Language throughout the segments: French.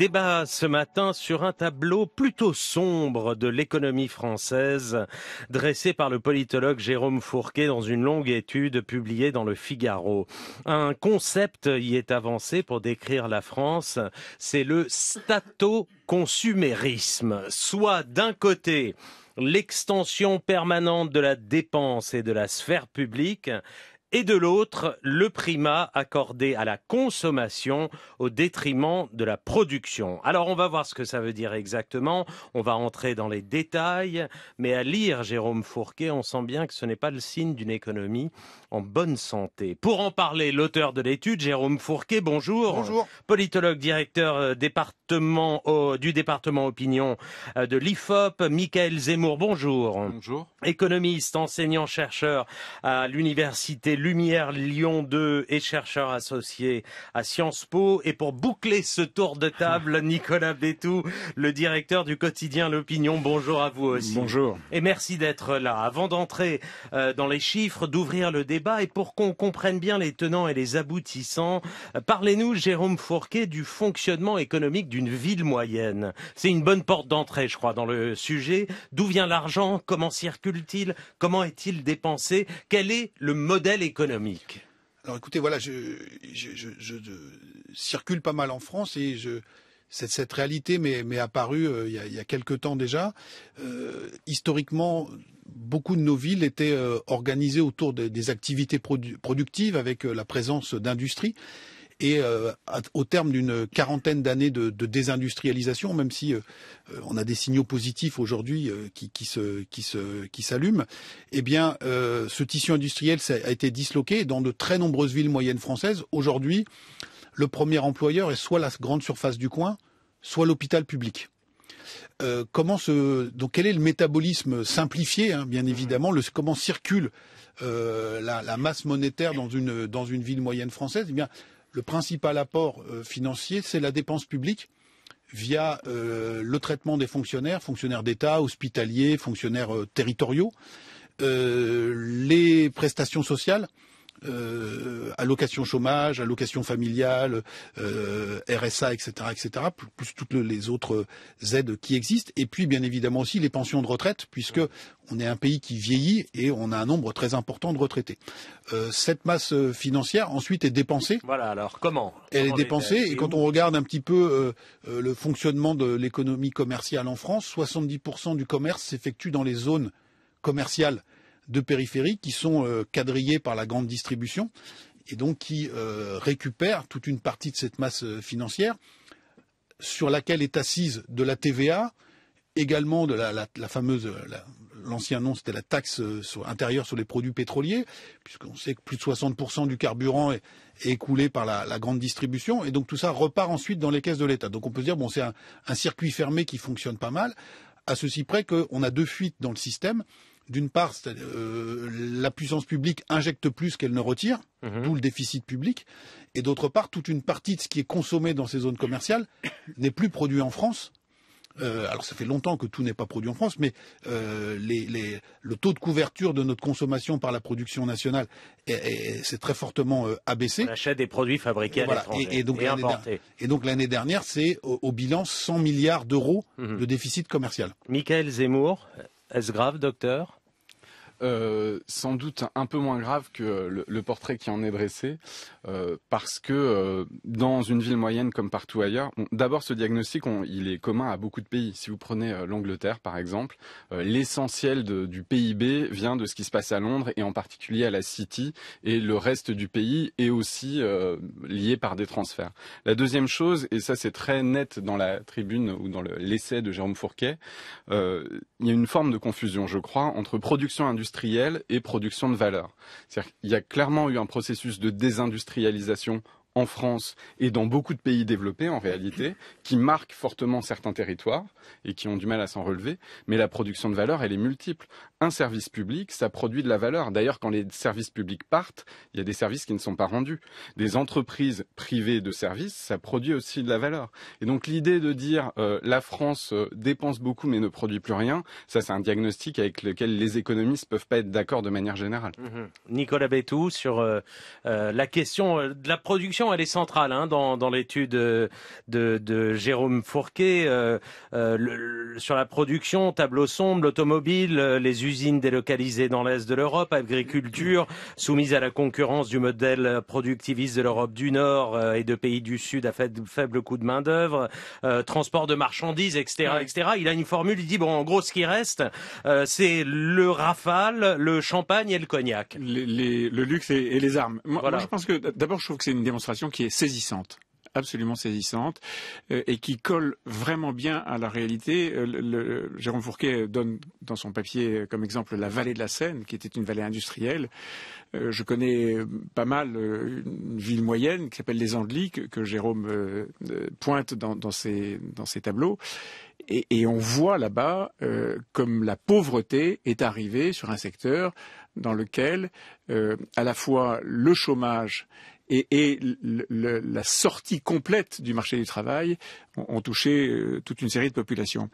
Débat ce matin sur un tableau plutôt sombre de l'économie française, dressé par le politologue Jérôme Fourquet dans une longue étude publiée dans le Figaro. Un concept y est avancé pour décrire la France, c'est le stato-consumérisme, soit d'un côté l'extension permanente de la dépense et de la sphère publique, et de l'autre, le primat accordé à la consommation au détriment de la production. Alors on va voir ce que ça veut dire exactement, on va entrer dans les détails, mais à lire Jérôme Fourquet, on sent bien que ce n'est pas le signe d'une économie en bonne santé. Pour en parler, l'auteur de l'étude, Jérôme Fourquet, bonjour. Bonjour. Politologue, directeur euh, département du département opinion euh, de l'IFOP, Michael Zemmour, bonjour. Bonjour. Économiste, enseignant, chercheur à l'université Lumière Lyon 2 et chercheur associé à Sciences Po. Et pour boucler ce tour de table, Nicolas Bétou, le directeur du quotidien L'Opinion. Bonjour à vous aussi. Bonjour. Et merci d'être là. Avant d'entrer euh, dans les chiffres, d'ouvrir le débat et pour qu'on comprenne bien les tenants et les aboutissants, euh, parlez-nous, Jérôme Fourquet, du fonctionnement économique d'une ville moyenne. C'est une bonne porte d'entrée, je crois, dans le sujet. D'où vient l'argent Comment circule-t-il Comment est-il dépensé Quel est le modèle économique économique Alors écoutez, voilà, je, circule pas mal en France et cette, réalité m'est apparue euh, il, y a, quelques temps déjà. Euh, historiquement, beaucoup de nos villes étaient euh, organisées autour des activités productives avec la présence d'industries. Et euh, au terme d'une quarantaine d'années de, désindustrialisation, même si euh, euh, on a des signaux positifs aujourd'hui qui, qui, se, qui, se, qui s'allument, eh bien, ce tissu industriel a été disloqué. Dans de très nombreuses villes moyennes françaises, aujourd'hui, le premier employeur est soit la grande surface du coin, soit l'hôpital public. comment se donc quel est le métabolisme simplifié hein, bien mhm. évidemment le comment circule la, la, masse monétaire dans une dans une ville moyenne française eh bien le principal apport euh, financier, c'est la dépense publique via euh, le traitement des fonctionnaires, fonctionnaires d'État, hospitaliers, fonctionnaires euh, territoriaux, les prestations sociales, euh, allocation chômage, allocation familiale, RSA, etc., etc., plus toutes les autres aides qui existent. Et puis, bien évidemment aussi, les pensions de retraite, puisque on est un pays qui vieillit et on a un nombre très important de retraités. Euh, cette masse financière, ensuite, est dépensée. Voilà, alors comment Elle est dépensée, et quand on regarde un petit peu euh, euh, le fonctionnement de l'économie commerciale en France, 70% du commerce s'effectue dans les zones commerciales de périphérie qui sont euh, quadrillés par la grande distribution et donc qui euh, récupèrent toute une partie de cette masse euh, financière sur laquelle est assise de la TVA, également de la, fameuse, l'ancien nom c'était la taxe intérieure sur les produits pétroliers, puisqu'on sait que plus de 60% du carburant est, écoulé par la, grande distribution, et donc tout ça repart ensuite dans les caisses de l'État. Donc on peut se dire, bon, c'est un circuit fermé qui fonctionne pas mal, à ceci près qu'on a deux fuites dans le système. D'une part, euh, la puissance publique injecte plus qu'elle ne retire, mhm. tout d'où le déficit public. Et d'autre part, toute une partie de ce qui est consommé dans ces zones commerciales n'est plus produit en France, euh, alors ça fait longtemps que tout n'est pas produit en France, mais euh, les, le taux de couverture de notre consommation par la production nationale s'est très fortement abaissé. L'achat des produits fabriqués à l'étranger et, et, donc l'année dernière, c'est au, bilan 100 milliards d'euros mhm. de déficit commercial. Michael Zemmour, est-ce grave, docteur euh, sans doute un peu moins grave que euh, le, portrait qui en est dressé, euh, parce que dans une ville moyenne comme partout ailleurs, d'abord ce diagnostic, il est commun à beaucoup de pays. Si vous prenez l'Angleterre par exemple, l'essentiel du PIB vient de ce qui se passe à Londres et en particulier à la City, et le reste du pays est aussi lié par des transferts. La deuxième chose, et ça c'est très net dans la tribune ou dans l'essai de Jérôme Fourquet, il y a une forme de confusion, je crois, entre production industrielle industrielle et production de valeur. Il y a clairement eu un processus de désindustrialisation en France et dans beaucoup de pays développés en réalité, qui marquent fortement certains territoires et qui ont du mal à s'en relever, mais la production de valeur, elle est multiple un service public, ça produit de la valeur. D'ailleurs, quand les services publics partent, il y a des services qui ne sont pas rendus. Des entreprises privées de services, ça produit aussi de la valeur. Et donc l'idée de dire euh, la France euh, dépense beaucoup mais ne produit plus rien, ça c'est un diagnostic avec lequel les économistes peuvent pas être d'accord de manière générale. Mhm. Nicolas Bétou, sur euh, la question de la production, elle est centrale hein, dans, l'étude de, Jérôme Fourquet sur la production, tableau sombre, l'automobile, les usines usines délocalisées dans l'Est de l'Europe, agriculture soumise à la concurrence du modèle productiviste de l'Europe du Nord euh, et de pays du Sud à faible coût de main-d'œuvre, euh, transport de marchandises, etc., etc. Il a une formule, il dit, bon, en gros, ce qui reste, euh, c'est le rafale, le champagne et le cognac. le luxe et, les armes. je pense que, d'abord, je trouve que c'est une démonstration qui est saisissante absolument saisissante euh, et qui colle vraiment bien à la réalité. Euh, Jérôme Fourquet donne dans son papier euh, comme exemple la vallée de la Seine, qui était une vallée industrielle. je connais pas mal une ville moyenne qui s'appelle les Andelys, que, Jérôme pointe dans, dans, ses, dans ses tableaux. Et, on voit là-bas comme la pauvreté est arrivée sur un secteur dans lequel à la fois le chômage et, et le, la sortie complète du marché du travail ont, touché euh, toute une série de populations.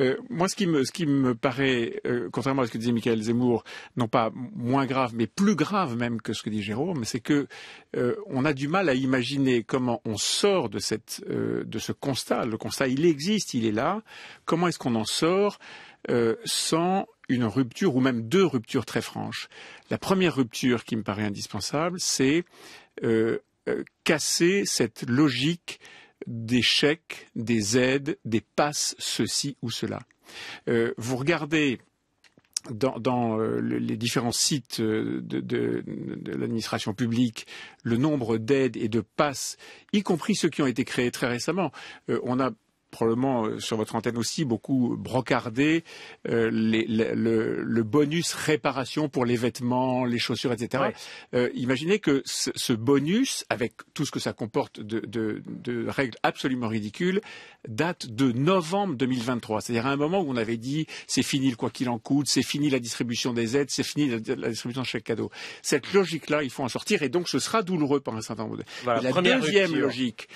Euh, moi, ce qui me, ce qui me paraît, euh, contrairement à ce que disait Michael Zemmour, non pas moins grave, mais plus grave même que ce que dit Jérôme, c'est que euh, on a du mal à imaginer comment on sort de cette, de ce constat. Le constat, il existe, il est là. Comment est-ce qu'on en sort sans une rupture ou même deux ruptures très franches. La première rupture qui me paraît indispensable, c'est euh, euh, casser cette logique des chèques, des aides, des passes ceci ou cela. Euh, vous regardez dans, les différents sites de, l'administration publique, le nombre d'aides et de passes, y compris ceux qui ont été créés très récemment. on a probablement euh, sur votre antenne aussi beaucoup brocardé euh, le, le, le, bonus réparation pour les vêtements, les chaussures, etc. Euh, imaginez que ce, bonus, avec tout ce que ça comporte de, de, de règles absolument ridicules, date de novembre 2023. C'est-à-dire à un moment où on avait dit c'est fini le quoi qu'il en coûte, c'est fini la distribution des aides, c'est fini la, distribution de chaque cadeau. Cette logique-là, il faut en sortir et donc ce sera douloureux par un certain nombre de... la deuxième logique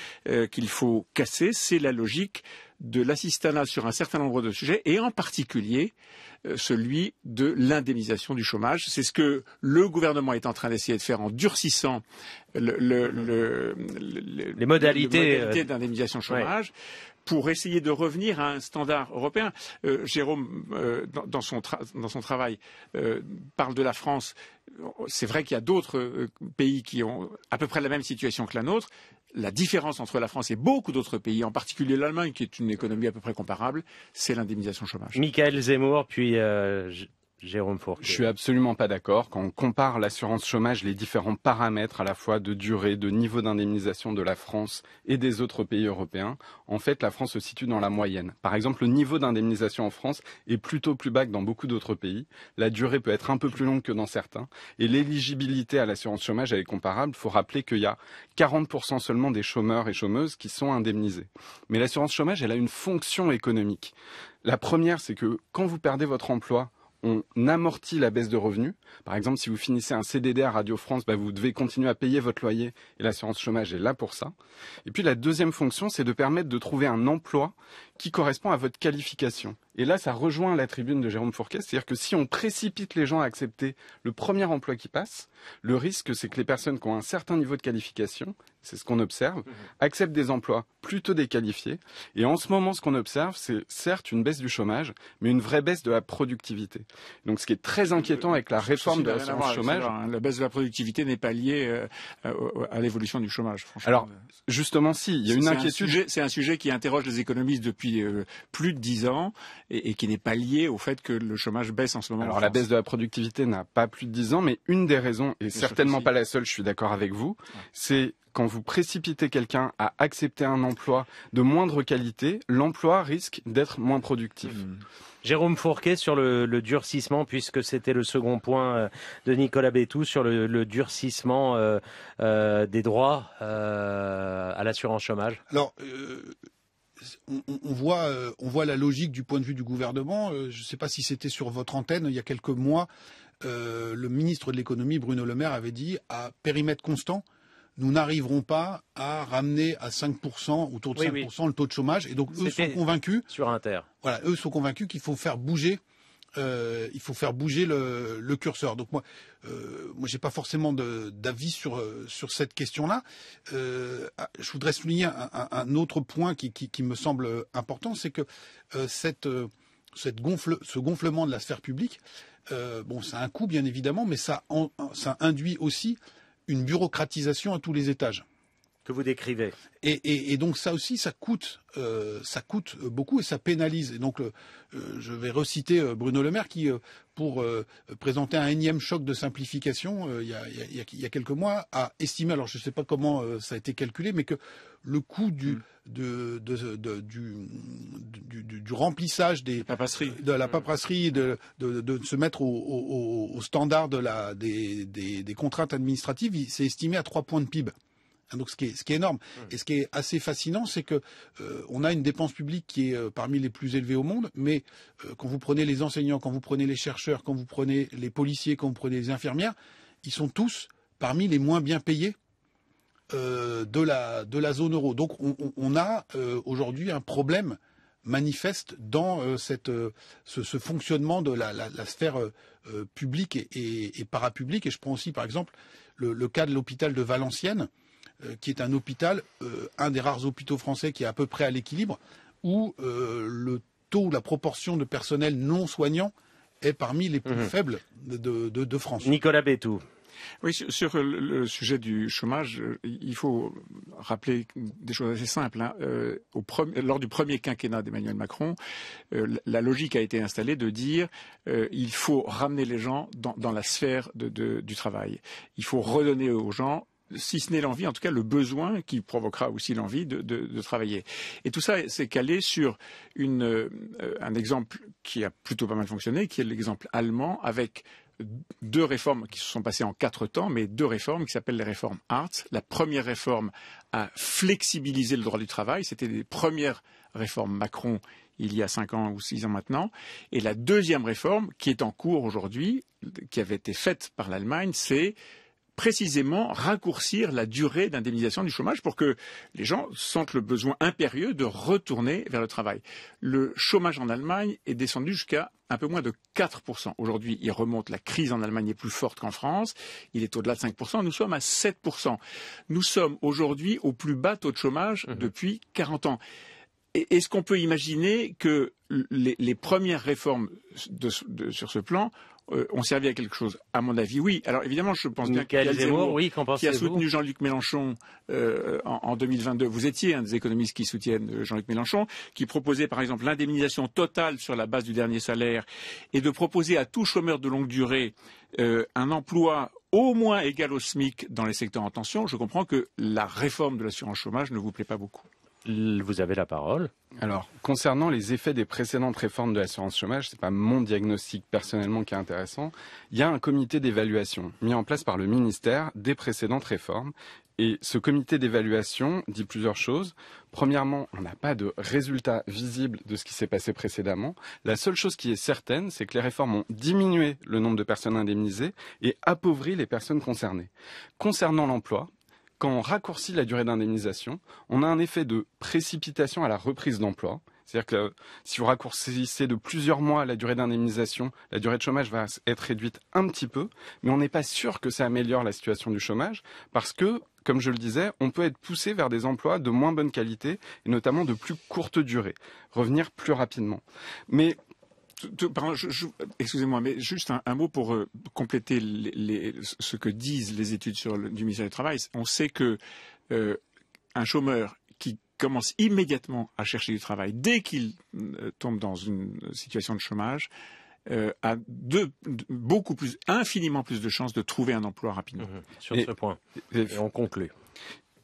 qu'il faut casser, c'est la logique de l'assistanat sur un certain nombre de sujets, et en particulier euh, celui de l'indemnisation du chômage. C'est ce que le gouvernement est en train d'essayer de faire en durcissant les modalités, euh, d'indemnisation chômage. pour essayer de revenir à un standard européen. Euh, Jérôme, dans, son travail, parle de la France. C'est vrai qu'il y a d'autres pays qui ont à peu près la même situation que la nôtre la différence entre la France et beaucoup d'autres pays, en particulier l'Allemagne, qui est une économie à peu près comparable, c'est l'indemnisation chômage. Michael Zemmour, puis euh, Jérôme Fourquet. Je suis absolument pas d'accord. Quand on compare l'assurance chômage, les différents paramètres à la fois de durée, de niveau d'indemnisation de la France et des autres pays européens, en fait, la France se situe dans la moyenne. Par exemple, le niveau d'indemnisation en France est plutôt plus bas que dans beaucoup d'autres pays. La durée peut être un peu plus longue que dans certains. Et l'éligibilité à l'assurance chômage, elle est comparable. Il faut rappeler qu'il y a 40% seulement des chômeurs et chômeuses qui sont indemnisés. Mais l'assurance chômage, elle a une fonction économique. La première, c'est que quand vous perdez votre emploi, on amortit la baisse de revenus. Par exemple, si vous finissez un CDD à Radio France, bah, vous devez continuer à payer votre loyer et l'assurance chômage est là pour ça. Et puis la deuxième fonction, c'est de permettre de trouver un emploi qui correspond à votre qualification. Et là, ça rejoint la tribune de Jérôme Fourquet, c'est-à-dire que si on précipite les gens à accepter le premier emploi qui passe, le risque, c'est que les personnes qui ont un certain niveau de qualification, c'est ce qu'on observe, mhm. acceptent des emplois plutôt déqualifiés. Et en ce moment, ce qu'on observe, c'est certes une baisse du chômage, mais une vraie baisse de la productivité. Donc, ce qui est très inquiétant avec la réforme de l'assurance chômage. Hein. La baisse de la productivité n'est pas liée euh, à l'évolution du chômage, Alors, justement, si, il y a une inquiétude. C'est un sujet qui interroge les économistes depuis euh, plus de dix ans et, qui n'est pas lié au fait que le chômage baisse en ce moment. Alors la baisse de la productivité n'a pas plus de 10 ans, mais une des raisons, et certainement pas la seule, je suis d'accord avec vous, c'est quand vous précipitez quelqu'un à accepter un emploi de moindre qualité, l'emploi risque d'être moins productif. Hmm. Jérôme Fourquet sur le, durcissement, puisque c'était le second point euh, de Nicolas Bétou sur le, durcissement euh, euh, des droits à l'assurance chômage. Alors, on, voit, euh, on voit la logique du point de vue du gouvernement. Euh, je ne sais pas si c'était sur votre antenne il y a quelques mois, euh, le ministre de l'économie Bruno Le Maire avait dit à périmètre constant, nous n'arriverons pas à ramener à 5%, autour de 5%, le taux de chômage. Et donc, eux sont convaincus. Sur Inter. Voilà, eux sont convaincus qu'il faut faire bouger euh, il faut faire bouger le, curseur. Donc moi, euh, moi j'ai pas forcément d'avis sur euh, sur cette question-là. Euh, ah, je voudrais souligner un, un autre point qui, qui, me semble important, c'est que cette cette gonfle, ce gonflement de la sphère publique, bon, ça a un coût bien évidemment, mais ça ça induit aussi une bureaucratisation à tous les étages que vous décrivez. Et, donc ça aussi, ça coûte, euh, ça coûte beaucoup et ça pénalise. Et donc euh, je vais reciter euh, Bruno Le Maire qui, pour présenter un énième choc de simplification, il y, a, quelques mois, a estimé, alors je ne sais pas comment ça a été calculé, mais que le coût du, remplissage de la mm. paperasserie, de, se mettre au, standard des, contraintes administratives, c'est estimé à 3 points de PIB. Hein, donc ce qui est, énorme mmh. et ce qui est assez fascinant, c'est que euh, on a une dépense publique qui est euh, parmi les plus élevées au monde, mais euh, quand vous prenez les enseignants, quand vous prenez les chercheurs, quand vous prenez les policiers, quand vous prenez les infirmières, ils sont tous parmi les moins bien payés de la zone euro. Donc on, a aujourd'hui un problème manifeste dans ce, fonctionnement de la, sphère publique et, parapublique. Et je prends aussi par exemple le cas de l'hôpital de Valenciennes. Euh, qui est un hôpital, euh, un des rares hôpitaux français qui est à peu près à l'équilibre, où euh, le taux, la proportion de personnel non soignant est parmi les plus mhm. faibles de, France. Nicolas Bétou. Oui, sur le sujet du chômage, il faut rappeler des choses assez simples. Hein. lors du premier quinquennat d'Emmanuel Macron, la logique a été installée de dire euh, il faut ramener les gens dans, la sphère du travail. Il faut redonner aux gens si ce n'est l'envie, en tout cas le besoin qui provoquera aussi l'envie de, travailler. Et tout ça, c'est calé sur euh, un exemple qui a plutôt pas mal fonctionné, qui est l'exemple allemand avec deux réformes qui se sont passées en quatre temps, mais deux réformes qui s'appellent les réformes Arts. La première réforme a flexibilisé le droit du travail. C'était les premières réformes Macron il y a cinq ans ou six ans maintenant. Et la deuxième réforme qui est en cours aujourd'hui, qui avait été faite par l'Allemagne, c'est précisément raccourcir la durée d'indemnisation du chômage pour que les gens sentent le besoin impérieux de retourner vers le travail. Le chômage en Allemagne est descendu jusqu'à un peu moins de 4%. Aujourd'hui, il remonte. La crise en Allemagne est plus forte qu'en France. Il est au-delà de 5%. Nous sommes à 7%. Nous sommes aujourd'hui au plus bas taux de chômage mhm. depuis 40 ans. Est-ce qu'on peut imaginer que les, premières réformes sur ce plan on euh, ont servi à quelque chose À mon avis, oui. Alors évidemment, je pense bien que oui, qui a soutenu Jean-Luc Mélenchon euh, en, en, 2022. Vous étiez un des économistes qui soutiennent euh, Jean-Luc Mélenchon, qui proposait par exemple l'indemnisation totale sur la base du dernier salaire et de proposer à tout chômeur de longue durée un emploi au moins égal au SMIC dans les secteurs en tension. Je comprends que la réforme de l'assurance chômage ne vous plaît pas beaucoup. Vous avez la parole. Alors, concernant les effets des précédentes réformes de l'assurance chômage, c'est pas mon diagnostic personnellement qui est intéressant. Il y a un comité d'évaluation mis en place par le ministère des précédentes réformes. Et ce comité d'évaluation dit plusieurs choses. Premièrement, on n'a pas de résultat visible de ce qui s'est passé précédemment. La seule chose qui est certaine, c'est que les réformes ont diminué le nombre de personnes indemnisées et appauvri les personnes concernées. Concernant l'emploi, quand on raccourcit la durée d'indemnisation, on a un effet de précipitation à la reprise d'emploi. C'est-à-dire que euh, si vous raccourcissez de plusieurs mois la durée d'indemnisation, la durée de chômage va être réduite un petit peu, mais on n'est pas sûr que ça améliore la situation du chômage parce que, comme je le disais, on peut être poussé vers des emplois de moins bonne qualité et notamment de plus courte durée, revenir plus rapidement. Mais Excusez-moi, mais juste un, mot pour euh, compléter ce que disent les études sur le, du ministère du Travail. On sait que euh, un chômeur qui commence immédiatement à chercher du travail dès qu'il euh, tombe dans une situation de chômage a beaucoup plus, infiniment plus de chances de trouver un emploi rapidement. Mmh, mmh. sur ce point, et, en on conclut.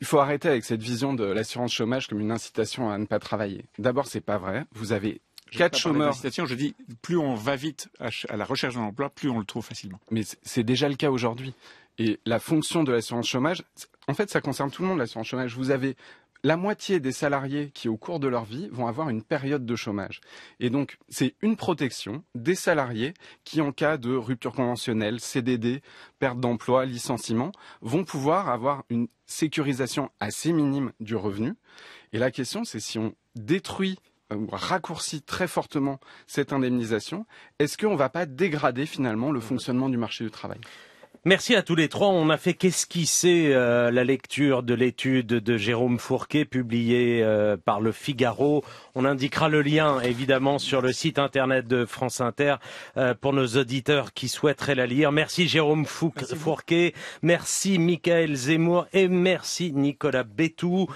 Il faut arrêter avec cette vision de l'assurance chômage comme une incitation à ne pas travailler. D'abord, ce n'est pas vrai. Vous avez quatre chômeurs. Je dis, plus on va vite à, la recherche d'un emploi, plus on le trouve facilement. Mais c'est déjà le cas aujourd'hui. Et la fonction de l'assurance chômage, en fait, ça concerne tout le monde, l'assurance chômage. Vous avez la moitié des salariés qui, au cours de leur vie, vont avoir une période de chômage. Et donc, c'est une protection des salariés qui, en cas de rupture conventionnelle, CDD, perte d'emploi, licenciement, vont pouvoir avoir une sécurisation assez minime du revenu. Et la question, c'est si on détruit euh, raccourci très fortement cette indemnisation, est-ce qu'on ne va pas dégrader finalement le fonctionnement du marché du travail Merci à tous les trois. On a fait qu'esquisser euh, la lecture de l'étude de Jérôme Fourquet publiée euh, par le Figaro. On indiquera le lien évidemment sur le site internet de France Inter pour nos auditeurs qui souhaiteraient la lire. Merci Jérôme Fourquet, merci Michael Zemmour et merci Nicolas Bétou.